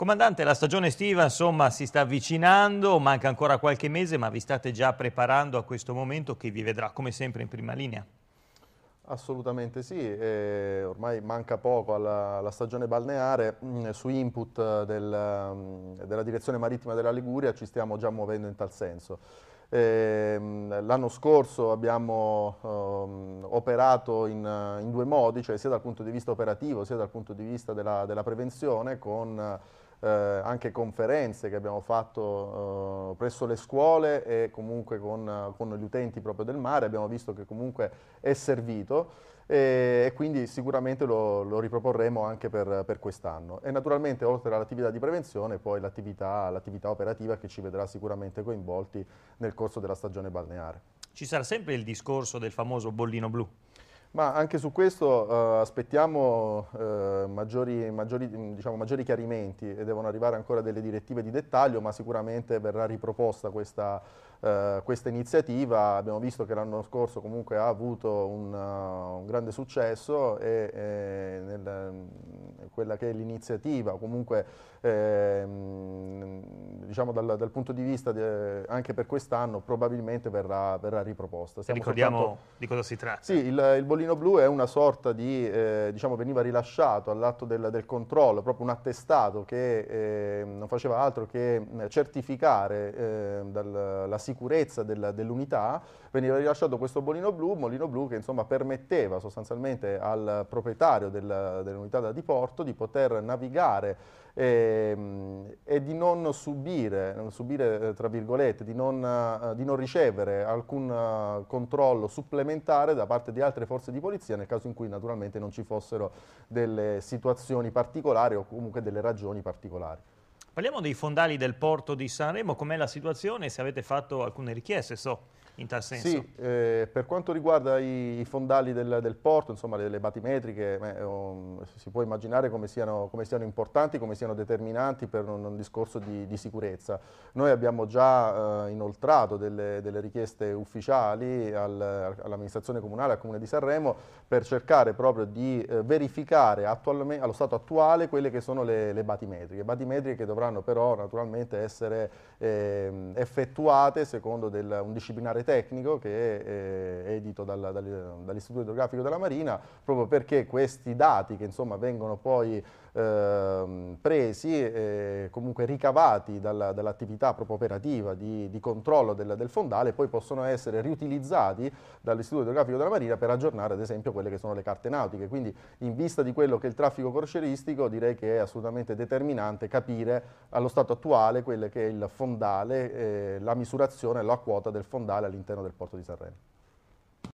Comandante, la stagione estiva insomma, si sta avvicinando, manca ancora qualche mese, ma vi state già preparando a questo momento che vi vedrà come sempre in prima linea. Assolutamente sì, e ormai manca poco alla, alla stagione balneare, mm, su input del, mm, della direzione marittima della Liguria ci stiamo già muovendo in tal senso. Ehm, l'anno scorso abbiamo um, operato in, in, due modi, cioè sia dal punto di vista operativo sia dal punto di vista della, della prevenzione con eh, anche conferenze che abbiamo fatto eh, presso le scuole e comunque con, con, gli utenti proprio del mare, abbiamo visto che comunque è servito e, e quindi sicuramente lo, lo, riproporremo anche per, per quest'anno. E naturalmente oltre all'attività di prevenzione poi l'attività operativa che ci vedrà sicuramente coinvolti nel corso della stagione balneare. Ci sarà sempre il discorso del famoso bollino blu? Ma anche su questo uh, aspettiamo uh, maggiori, maggiori, diciamo, maggiori, chiarimenti e devono arrivare ancora delle direttive di dettaglio, ma sicuramente verrà riproposta questa, uh, questa iniziativa. Abbiamo visto che l'anno scorso comunque ha avuto un, un grande successo e, e nel, quella che è l'iniziativa, comunque... Eh, diciamo, dal, dal, punto di vista de, anche per quest'anno probabilmente verrà, verrà riproposta. Siamo Ricordiamo soltanto, di cosa si tratta. Sì, il, il, bollino blu è una sorta di, eh, diciamo, veniva rilasciato all'atto del, del, controllo, proprio un attestato che eh, non faceva altro che eh, certificare eh, dal, la sicurezza del, dell'unità, veniva rilasciato questo bollino blu, bollino blu che insomma permetteva sostanzialmente al proprietario del, dell'unità da diporto di poter navigare eh, e di non subire, subire eh, tra virgolette, di non, eh, di non ricevere alcun eh, controllo supplementare da parte di altre forze di polizia nel caso in cui naturalmente non ci fossero delle situazioni particolari o comunque delle ragioni particolari. Parliamo dei fondali del porto di Sanremo, com'è la situazione se avete fatto alcune richieste, so in tal senso. Sì, eh, per quanto riguarda i, i fondali del, del, porto, insomma le, le batimetriche, eh, beh, um, si può immaginare come siano, come siano, importanti, come siano determinanti per un, un discorso di, di, sicurezza. Noi abbiamo già eh, inoltrato delle, delle, richieste ufficiali al, all'amministrazione comunale, al Comune di Sanremo, per cercare proprio di eh, verificare allo stato attuale quelle che sono le, le, batimetriche, batimetriche che dovranno però naturalmente essere ehm, effettuate secondo del, un disciplinare seminare tecnico che eh, è edito dalla, dall'Istituto Idrografico della Marina, proprio perché questi dati che insomma vengono poi ehm, eh, presi e comunque ricavati dalla, dall'attività proprio operativa di, di controllo del, del, fondale poi possono essere riutilizzati dall'Istituto Idrografico della Marina per aggiornare ad esempio quelle che sono le carte nautiche. Quindi in vista di quello che è il traffico crocieristico direi che è assolutamente determinante capire allo stato attuale quello che è il fondale, eh, la misurazione, la quota del fondale all'interno del porto di Sanremo.